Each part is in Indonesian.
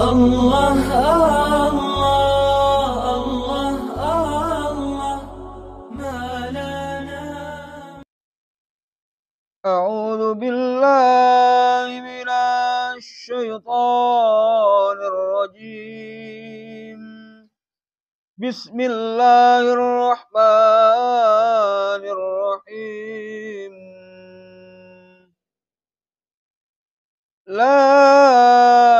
الله الله الله الله ما لنا أعوذ بالله من الشيطان الرجيم بسم الله الرحمن الرحيم لا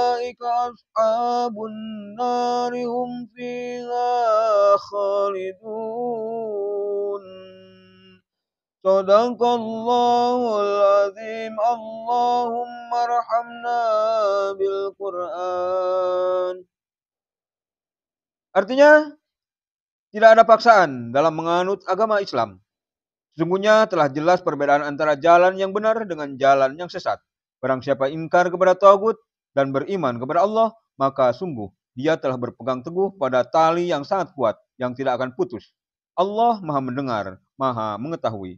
وأصحاب النار هم فيها خالدون صدق الله العظيم اللهم ارحمنا بالقرآن Artinya, tidak ada paksaan dalam menganut agama Islam. Sesungguhnya telah jelas perbedaan antara jalan yang benar dengan jalan yang sesat. Barang siapa ingkar kepada Tawgut, dan beriman kepada Allah, maka sungguh dia telah berpegang teguh pada tali yang sangat kuat yang tidak akan putus. Allah Maha Mendengar, Maha Mengetahui.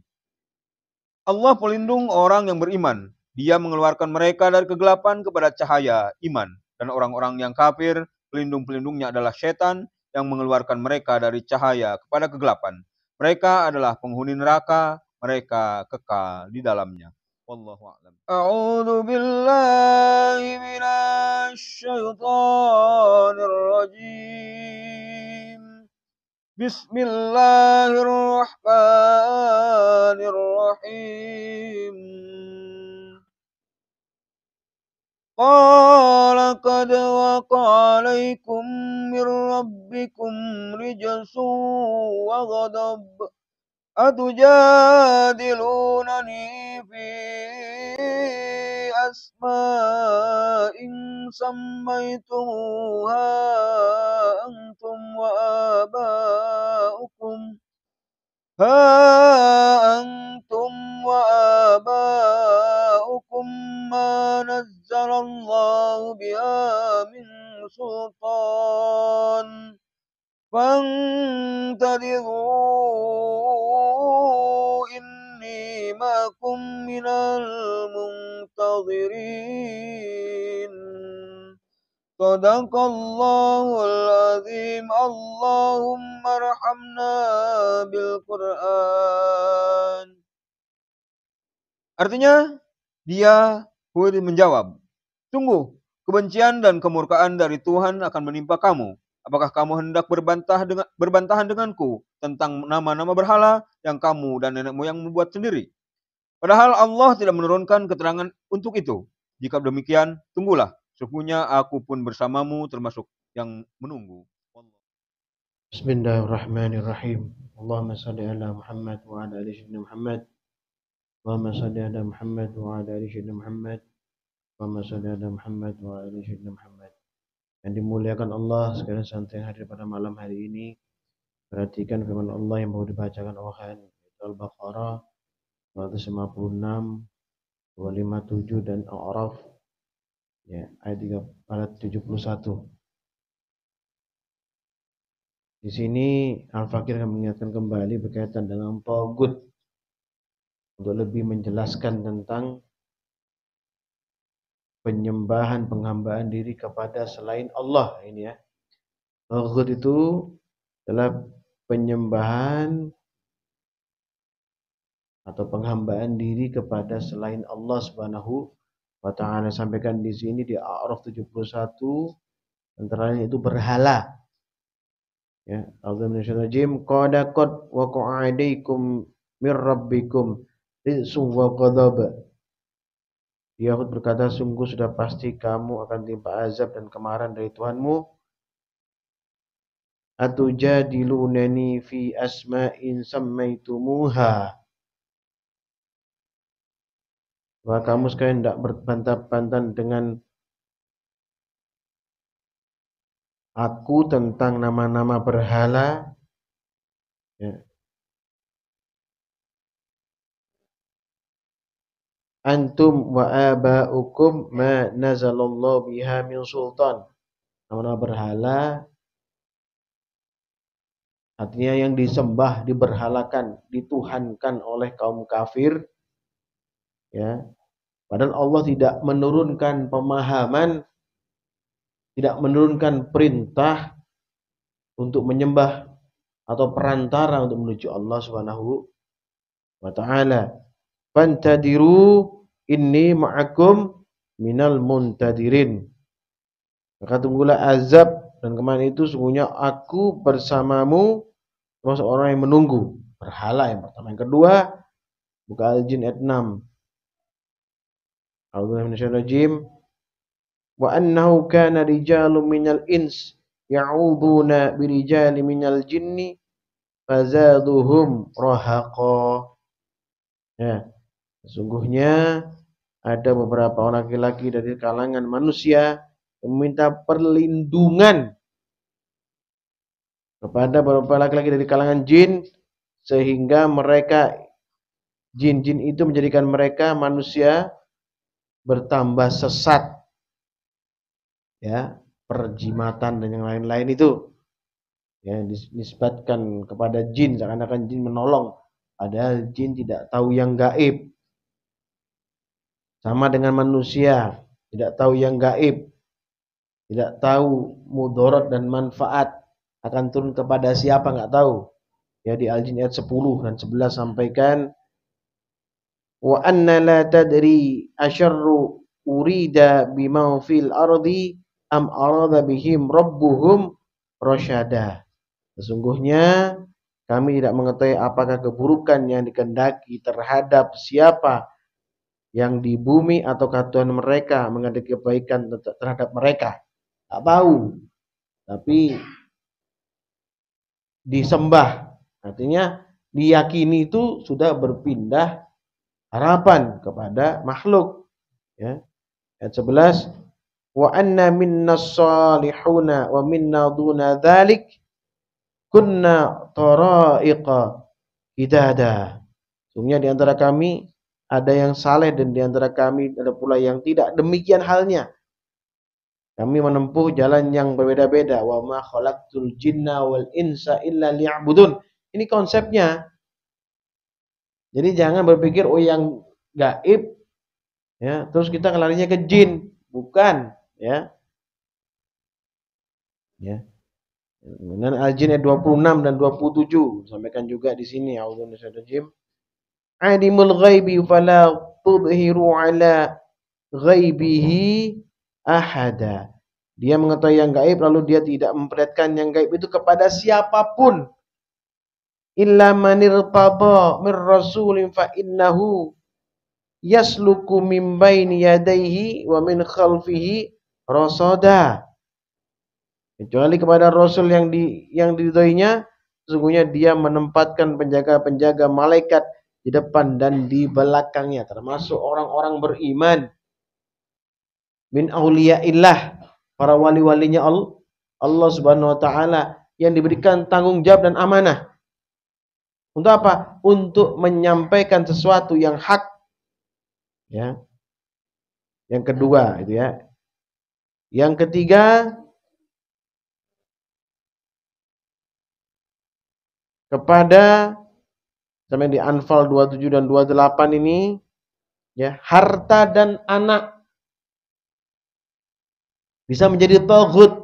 Allah pelindung orang yang beriman. Dia mengeluarkan mereka dari kegelapan kepada cahaya iman. Dan orang-orang yang kafir, pelindung-pelindungnya adalah setan yang mengeluarkan mereka dari cahaya kepada kegelapan. Mereka adalah penghuni neraka, mereka kekal di dalamnya. والله أعلم أعوذ بالله من الشيطان الرجيم بسم الله الرحمن الرحيم قال قد وقع عليكم من ربكم رجس وغضب أتجادلونني في أسماء سميتموها أنتم وآباؤكم ها أنتم وآباؤكم ما نزل الله بها من سلطان فانتظروا أكن من المنتظرين صدق الله العظيم اللهم ارحمنا بالقرآن Artinya, dia Hud menjawab, Sungguh, kebencian dan kemurkaan dari Tuhan akan menimpa kamu. Apakah kamu hendak berbantah dengan, berbantahan denganku tentang nama-nama berhala yang kamu dan nenek yang membuat sendiri? Padahal Allah tidak menurunkan keterangan untuk itu. Jika demikian, tunggulah. Sesungguhnya aku pun bersamamu termasuk yang menunggu. Bismillahirrahmanirrahim. Allahumma salli ala Muhammad wa ala ali sayyidina Muhammad. Allahumma salli ala Muhammad wa ala ali sayyidina Muhammad. Allahumma salli ala Muhammad wa ala ali sayyidina Muhammad. Yang dimuliakan Allah sekalian santai hari pada malam hari ini. Perhatikan firman Allah yang mau dibacakan oleh Al-Baqarah 256, 257 dan A'raf ya ayat 3 71. Di sini Al-Fakir akan mengingatkan kembali berkaitan dengan togut untuk lebih menjelaskan tentang penyembahan penghambaan diri kepada selain Allah ini ya. Togut itu adalah penyembahan atau penghambaan diri kepada selain Allah Subhanahu wa taala sampaikan di sini di A'raf 71 antara lain itu berhala. Ya, auzubillahi qad qad waqa'a alaikum mir rabbikum rizqun wa ghadab. Yahud berkata, sungguh sudah pasti kamu akan timpa azab dan kemarahan dari Tuhanmu. Atujadilunani fi asma'in sammaitumuha bahwa kamu sekalian tidak berbantah-bantahan dengan aku tentang nama-nama berhala. Ya. Antum wa aba'ukum ma nazalallahu biha min sultan. Nama-nama berhala Artinya yang disembah, diberhalakan, dituhankan oleh kaum kafir Ya. Padahal Allah tidak menurunkan pemahaman, tidak menurunkan perintah untuk menyembah atau perantara untuk menuju Allah Subhanahu wa taala. Fantadiru inni ma'akum minal muntadirin. Maka tunggulah azab dan kemarin itu sungguhnya aku bersamamu termasuk orang yang menunggu. Berhala yang pertama. Yang kedua, buka al-jin ayat 6. Wa annahu kana rijalun minal ins ya'uduna birijali minal jinni fazaduhum rahaqa. Ya, sesungguhnya ada beberapa orang laki-laki dari kalangan manusia yang meminta perlindungan kepada beberapa laki-laki dari kalangan jin sehingga mereka jin-jin itu menjadikan mereka manusia bertambah sesat ya perjimatan dan yang lain-lain itu ya disbatkan kepada jin seakan-akan jin menolong padahal jin tidak tahu yang gaib sama dengan manusia tidak tahu yang gaib tidak tahu mudorot dan manfaat akan turun kepada siapa nggak tahu ya di Al-Jin ayat 10 dan 11 sampaikan wa anna la tadri asharru urida bima fil ardi am arada bihim rabbuhum rasyada. Sesungguhnya kami tidak mengetahui apakah keburukan yang dikendaki terhadap siapa yang di bumi ataukah Tuhan mereka menghendaki kebaikan terhadap mereka. Tak tahu. Tapi disembah. Artinya diyakini itu sudah berpindah harapan kepada makhluk. Ya. Ayat 11 wa anna minna salihuna wa minna duna dhalik kunna tara'iqa idada. Sungguhnya di antara kami ada yang saleh dan di antara kami ada pula yang tidak demikian halnya. Kami menempuh jalan yang berbeda-beda. Wa ma khalaqtul jinna wal insa illa liya'budun. Ini konsepnya jadi jangan berpikir oh yang gaib ya, terus kita larinya ke jin, bukan ya. Ya. Kemudian al-jin ayat 26 dan 27 sampaikan juga di sini auzubillahi Alimul ghaibi fala tudhiru ala ghaibihi ahada. Dia mengetahui yang gaib lalu dia tidak memperlihatkan yang gaib itu kepada siapapun illa manir tada min rasulin fa innahu yasluku min baini yadaihi wa min khalfihi rasada kecuali kepada rasul yang di yang diridhoinya sesungguhnya dia menempatkan penjaga-penjaga malaikat di depan dan di belakangnya termasuk orang-orang beriman min auliyaillah para wali-walinya Allah Subhanahu wa taala yang diberikan tanggung jawab dan amanah untuk apa? Untuk menyampaikan sesuatu yang hak. Ya. Yang kedua itu ya. Yang ketiga kepada sampai di Anfal 27 dan 28 ini ya, harta dan anak bisa menjadi tauhid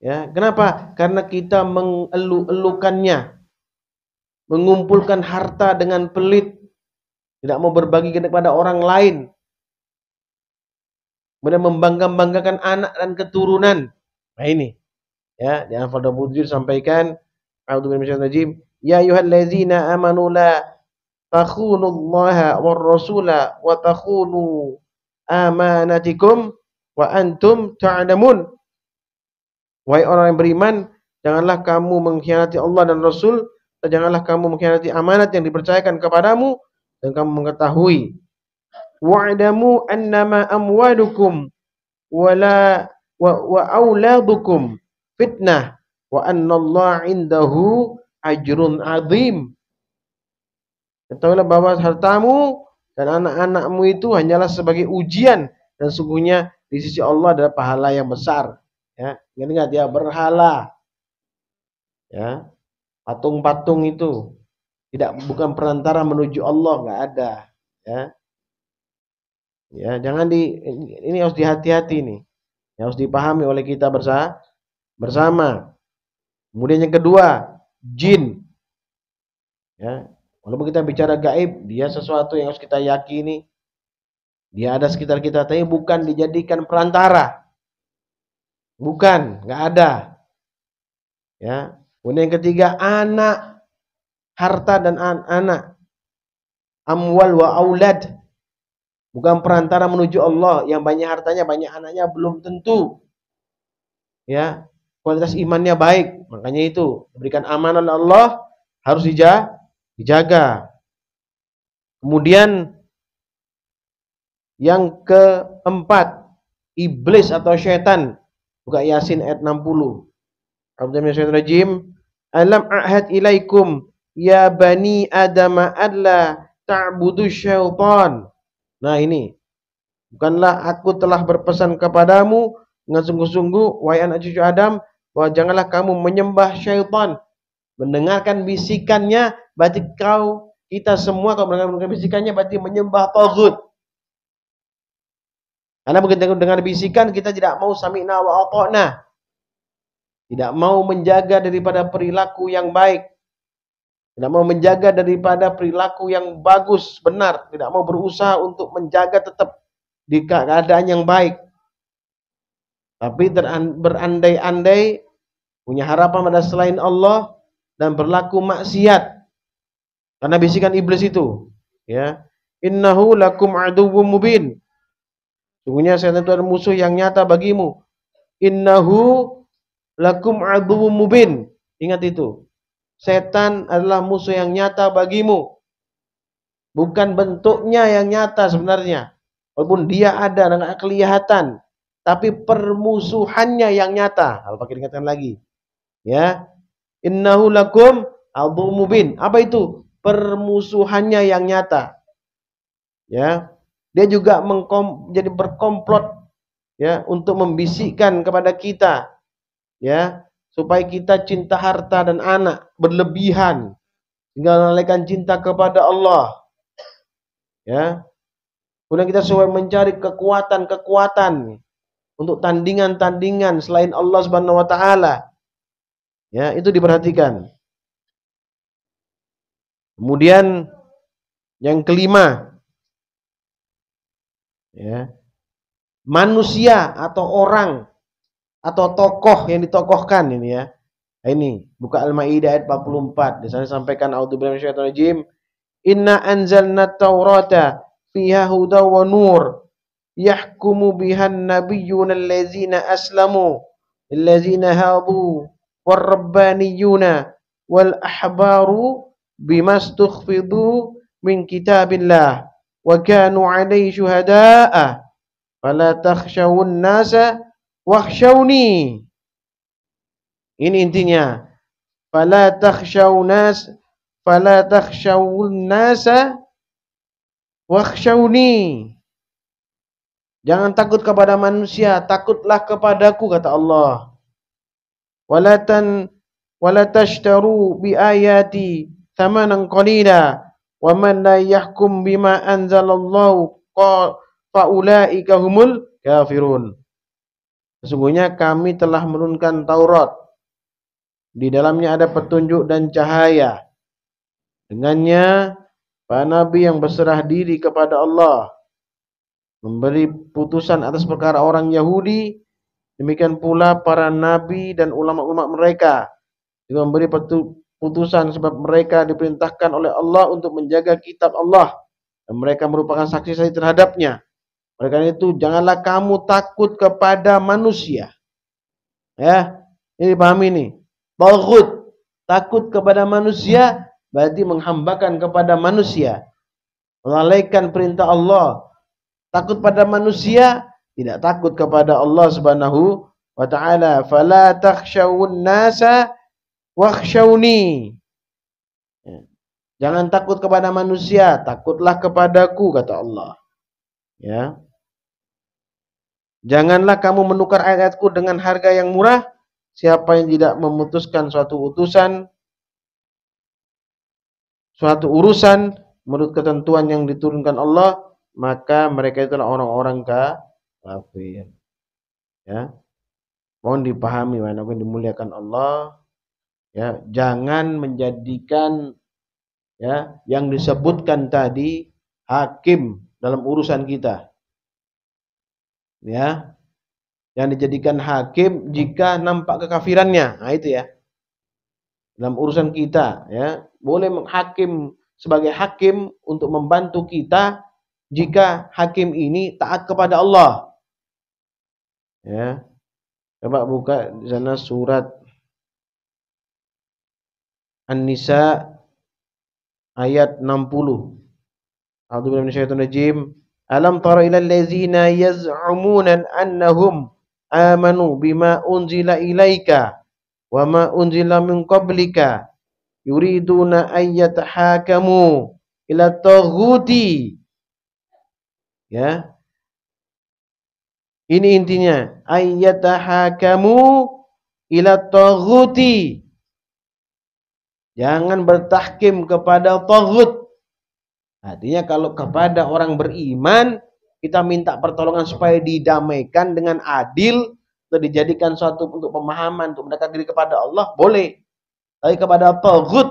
Ya, kenapa? Karena kita mengeluh-elukannya mengumpulkan harta dengan pelit, tidak mau berbagi kepada orang lain, kemudian membangga-banggakan anak dan keturunan. Nah ini, ya di Al-Anfal 27 sampaikan, A'udzubillahiminasyaitonirrajim, Ya ayuhallazina amanu la takhunullaha wa rasula wa takhunu amanatikum wa antum ta'lamun. Wahai orang yang beriman, janganlah kamu mengkhianati Allah dan Rasul dan janganlah kamu mengkhianati amanat yang dipercayakan kepadamu dan kamu mengetahui wa'damu annama amwalukum wala wa, wa auladukum fitnah wa annallaha indahu ajrun azim ketahuilah bahwa hartamu dan anak-anakmu itu hanyalah sebagai ujian dan sungguhnya di sisi Allah adalah pahala yang besar ya ingat ingat ya berhala ya patung-patung itu tidak bukan perantara menuju Allah nggak ada ya ya jangan di ini harus dihati-hati nih harus dipahami oleh kita bersama bersama kemudian yang kedua jin ya walaupun kita bicara gaib dia sesuatu yang harus kita yakini dia ada sekitar kita tapi bukan dijadikan perantara bukan nggak ada ya Kemudian yang ketiga anak, harta dan an anak. Amwal wa aulad. Bukan perantara menuju Allah yang banyak hartanya, banyak anaknya belum tentu. Ya, kualitas imannya baik. Makanya itu berikan amanah Allah harus dijaga. Kemudian yang keempat, iblis atau syaitan Buka Yasin ayat 60. Rajim. Alam ahad ilaikum ya bani Adam alla ta'budu syaitan. Nah ini. Bukanlah aku telah berpesan kepadamu dengan sungguh-sungguh wahai anak cucu Adam bahwa janganlah kamu menyembah syaitan. Mendengarkan bisikannya berarti kau kita semua kalau mendengarkan bisikannya berarti menyembah tagut. Karena begitu dengan bisikan kita tidak mau sami'na wa ata'na tidak mau menjaga daripada perilaku yang baik, tidak mau menjaga daripada perilaku yang bagus, benar, tidak mau berusaha untuk menjaga tetap di keadaan yang baik. Tapi berandai-andai punya harapan pada selain Allah dan berlaku maksiat. Karena bisikan iblis itu, ya. Innahu lakum aduwwum mubin. Sungguhnya setan itu adalah musuh yang nyata bagimu. Innahu lakum aduwwum mubin. Ingat itu. Setan adalah musuh yang nyata bagimu. Bukan bentuknya yang nyata sebenarnya. Walaupun dia ada dan kelihatan, tapi permusuhannya yang nyata. Kalau pakai ingatkan lagi. Ya. Innahu lakum aduwwum mubin. Apa itu? Permusuhannya yang nyata. Ya. Dia juga mengkom, jadi berkomplot ya untuk membisikkan kepada kita ya supaya kita cinta harta dan anak berlebihan tinggal menalaikan cinta kepada Allah ya kemudian kita supaya mencari kekuatan-kekuatan untuk tandingan-tandingan selain Allah Subhanahu wa taala ya itu diperhatikan kemudian yang kelima ya manusia atau orang atau tokoh yang ditokohkan ini ya. Nah, ini buka Al-Maidah ayat 44. Di sana sampaikan auzubillahi rajim. Inna anzalna Taurata fiha huda wa nur yahkumu bihan nabiyyuna allazina aslamu allazina hadu warabbaniyuna wal ahbaru bimastukhfidu min kitabillah wa kanu alaihi syuhadaa fala takhshawun nasa Wahsyauni. Ini intinya. Fala takhshaw nas fala takhshawun nasa wakhshawni. Jangan takut kepada manusia, takutlah kepadaku kata Allah. Walatan wala bi ayati thamanan qalila wa man la yahkum bima anzalallahu fa ulaika humul kafirun. Sesungguhnya kami telah menurunkan Taurat. Di dalamnya ada petunjuk dan cahaya. Dengannya, para nabi yang berserah diri kepada Allah memberi putusan atas perkara orang Yahudi. Demikian pula para nabi dan ulama-ulama mereka juga memberi putusan sebab mereka diperintahkan oleh Allah untuk menjaga kitab Allah. Dan mereka merupakan saksi-saksi terhadapnya. Oleh karena itu janganlah kamu takut kepada manusia. Ya, ini pahami ini. Tagut, takut kepada manusia berarti menghambakan kepada manusia. Melalaikan perintah Allah. Takut pada manusia, tidak takut kepada Allah Subhanahu wa taala. Fala takhshawun nasa wakhshawni. Ya. Jangan takut kepada manusia, takutlah kepadaku kata Allah. Ya. Janganlah kamu menukar ayat-ayatku dengan harga yang murah. Siapa yang tidak memutuskan suatu utusan, suatu urusan menurut ketentuan yang diturunkan Allah, maka mereka itulah orang-orang kafir. Ya. Mohon dipahami, walaupun dimuliakan Allah. Ya, jangan menjadikan ya yang disebutkan tadi hakim dalam urusan kita ya yang dijadikan hakim jika nampak kekafirannya nah itu ya dalam urusan kita ya boleh menghakim sebagai hakim untuk membantu kita jika hakim ini taat kepada Allah ya coba buka di sana surat An-Nisa ayat 60 A'udzu billahi minasyaitonir rajim Alam tara ilal ladzina yaz'umuna annahum amanu bima unzila ilaika wa ma unzila min qablika yuriduna an yatahakamu ila taghuti ya ini intinya ayyatahakamu ila taghuti jangan bertahkim kepada taghut Artinya kalau kepada orang beriman kita minta pertolongan supaya didamaikan dengan adil atau dijadikan suatu untuk pemahaman untuk mendekat diri kepada Allah boleh. Tapi kepada tagut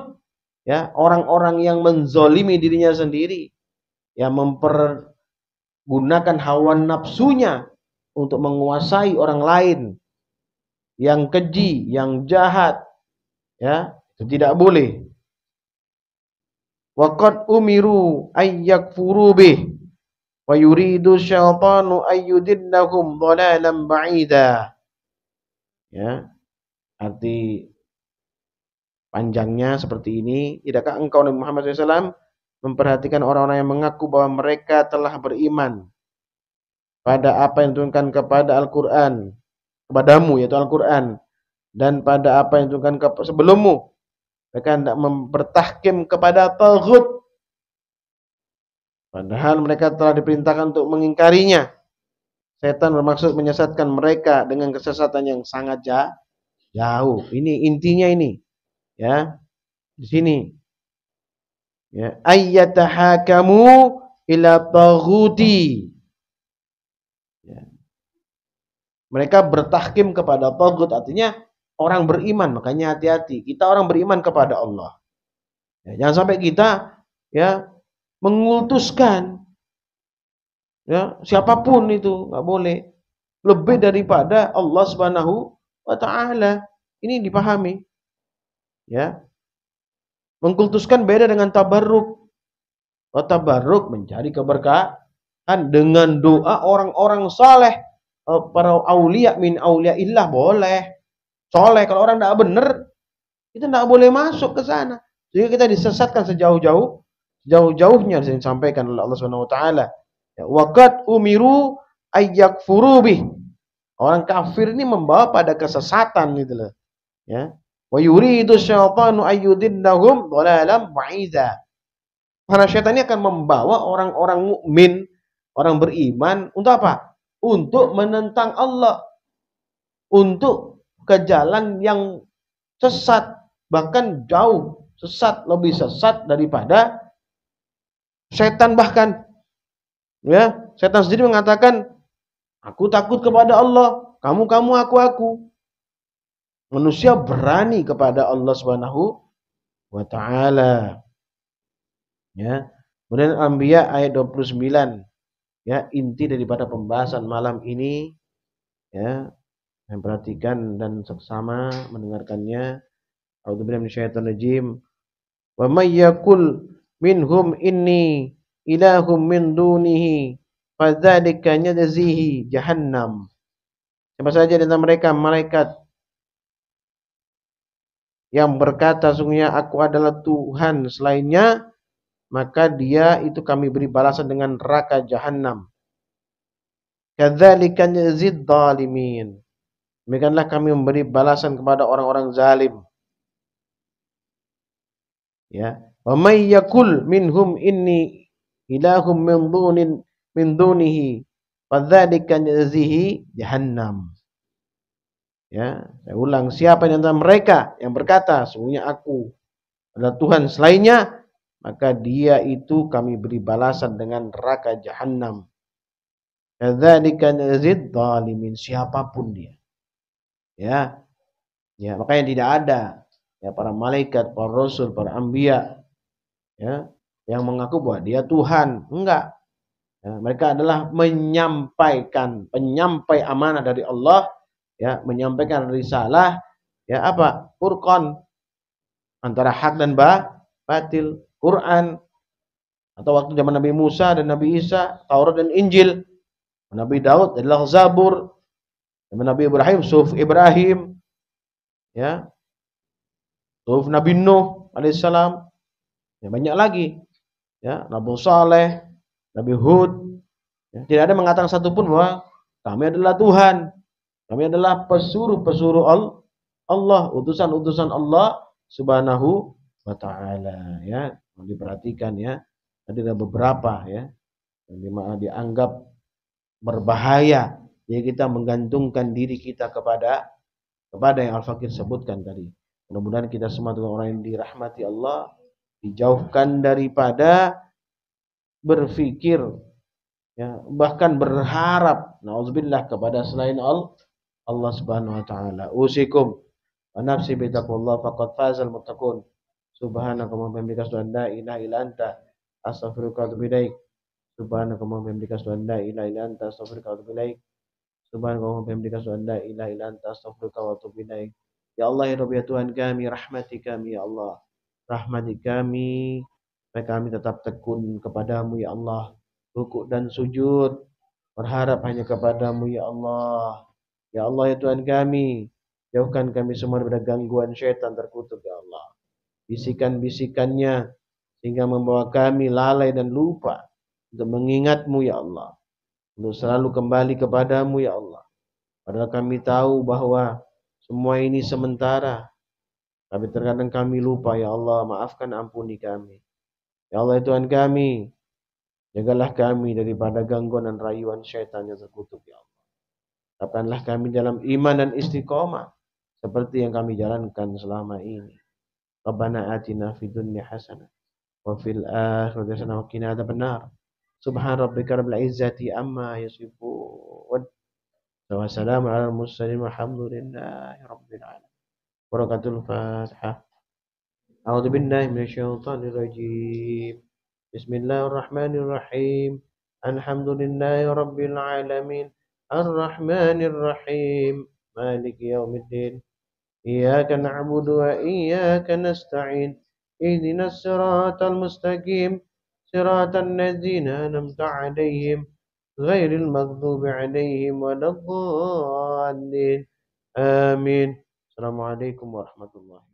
ya orang-orang yang menzolimi dirinya sendiri yang mempergunakan hawa nafsunya untuk menguasai orang lain yang keji, yang jahat ya itu tidak boleh wa umiru ayyakfuru bih wa yuridu syaitanu ayyudillahum dhalalan ba'ida ya arti panjangnya seperti ini tidakkah engkau Nabi Muhammad SAW memperhatikan orang-orang yang mengaku bahwa mereka telah beriman pada apa yang ditunjukkan kepada Al-Qur'an kepadamu yaitu Al-Qur'an dan pada apa yang ditunjukkan sebelummu mereka tidak mempertahkim kepada Tauhud. Padahal mereka telah diperintahkan untuk mengingkarinya. Setan bermaksud menyesatkan mereka dengan kesesatan yang sangat jauh. Ini intinya ini. Ya. Di sini. Ya, ayyatahakamu ila taghuti. Ya. Mereka bertahkim kepada tagut artinya orang beriman, makanya hati-hati. Kita orang beriman kepada Allah. Ya, jangan sampai kita ya mengutuskan ya siapapun itu nggak boleh lebih daripada Allah Subhanahu wa taala. Ini dipahami. Ya. Mengkultuskan beda dengan tabarruk. Oh, tabarruk mencari keberkahan dengan doa orang-orang saleh oh, para aulia min aulia illah boleh soleh. Kalau orang tidak benar, kita tidak boleh masuk ke sana. Jadi kita disesatkan sejauh-jauh, jauh-jauhnya -jauh, disampaikan oleh Allah Subhanahu Wa Taala. Ya, Wakat umiru ayak furubi Orang kafir ini membawa pada kesesatan gitu loh. Ya. Wa yuridu syaitanu dahum dalam ba'iza. Karena syaitan ini akan membawa orang-orang mukmin, orang beriman untuk apa? Untuk menentang Allah. Untuk ke jalan yang sesat, bahkan jauh sesat, lebih sesat daripada setan bahkan. Ya, setan sendiri mengatakan, aku takut kepada Allah, kamu kamu aku aku. Manusia berani kepada Allah Subhanahu wa taala. Ya. Kemudian Al-Anbiya ayat 29. Ya, inti daripada pembahasan malam ini ya yang perhatikan dan seksama mendengarkannya. A'udzubillahi minasyaitonirrajim. Wa may yakul minhum inni ilahum min dunihi fadzalika yajzihi jahannam. Siapa saja di antara mereka malaikat yang berkata sungguhnya aku adalah Tuhan selainnya maka dia itu kami beri balasan dengan neraka jahanam. Kadzalika yazid zalimin. Demikianlah kami memberi balasan kepada orang-orang zalim. Ya, wa may yakul minhum inni ilahum min dunin min dunihi fadzalika jazihi jahannam. Ya, saya ulang siapa yang antara mereka yang berkata sungguhnya aku adalah Tuhan selainnya maka dia itu kami beri balasan dengan neraka jahannam. Kadzalika jazid zalimin siapapun dia. Ya. Ya, makanya tidak ada ya para malaikat, para rasul, para ambia ya yang mengaku bahwa dia Tuhan. Enggak. Ya, mereka adalah menyampaikan penyampai amanah dari Allah, ya, menyampaikan risalah, ya apa? Qur'an antara hak dan bah, batil, Quran atau waktu zaman Nabi Musa dan Nabi Isa, Taurat dan Injil. Nabi Daud adalah Zabur, Nabi Ibrahim, suf Ibrahim, ya, suf Nabi Nuh alaihissalam, ya, banyak lagi, ya, Nabi Saleh, Nabi Hud, ya, tidak ada mengatakan satu pun bahwa kami adalah Tuhan, kami adalah pesuruh-pesuruh Allah, utusan-utusan Allah Subhanahu wa taala, ya, diperhatikan ya. Ada beberapa ya yang dianggap berbahaya jadi kita menggantungkan diri kita kepada kepada yang Al-Fakir sebutkan tadi. Mudah-mudahan kita semua dengan orang yang dirahmati Allah, dijauhkan daripada berfikir ya, bahkan berharap nauzubillah kepada selain Allah Allah Subhanahu wa taala. Usikum wa nafsi bi taqwallah faqad fazal muttaqun. Subhanaka wa bihamdika asyhadu la ilaha illa anta astaghfiruka wa atubu ilaik. Subhanaka wa bihamdika la ilaha illa anta astaghfiruka wa atubu ilaik. Subhanallah wa bihamdika la ilaha illa anta astaghfiruka wa Ya Allah ya ya Tuhan kami, rahmati kami ya Allah. Rahmati kami supaya kami tetap tekun kepadamu ya Allah. Rukuk dan sujud berharap hanya kepadamu ya Allah. Ya Allah ya Tuhan kami, jauhkan kami semua daripada gangguan syaitan terkutuk ya Allah. Bisikan-bisikannya sehingga membawa kami lalai dan lupa untuk mengingatmu ya Allah untuk selalu kembali kepadamu ya Allah. Padahal kami tahu bahwa semua ini sementara. Tapi terkadang kami lupa ya Allah, maafkan ampuni kami. Ya Allah ya Tuhan kami, jagalah kami daripada gangguan dan rayuan syaitan yang terkutuk ya Allah. Tetapkanlah kami dalam iman dan istiqomah seperti yang kami jalankan selama ini. Rabbana atina fid dunya hasanah wa fil akhirati hasanah wa qina adzabannar. سبحان ربك رب العزة أما يصفون وسلام على المرسلين والحمد لله رب العالمين بركة الفاتحة أعوذ بالله من الشيطان الرجيم بسم الله الرحمن الرحيم الحمد لله رب العالمين الرحمن الرحيم مالك يوم الدين إياك نعبد وإياك نستعين اهدنا الصراط المستقيم صراط الذين أنعمت عليهم غير المغضوب عليهم ولا الضالين آمين السلام عليكم ورحمة الله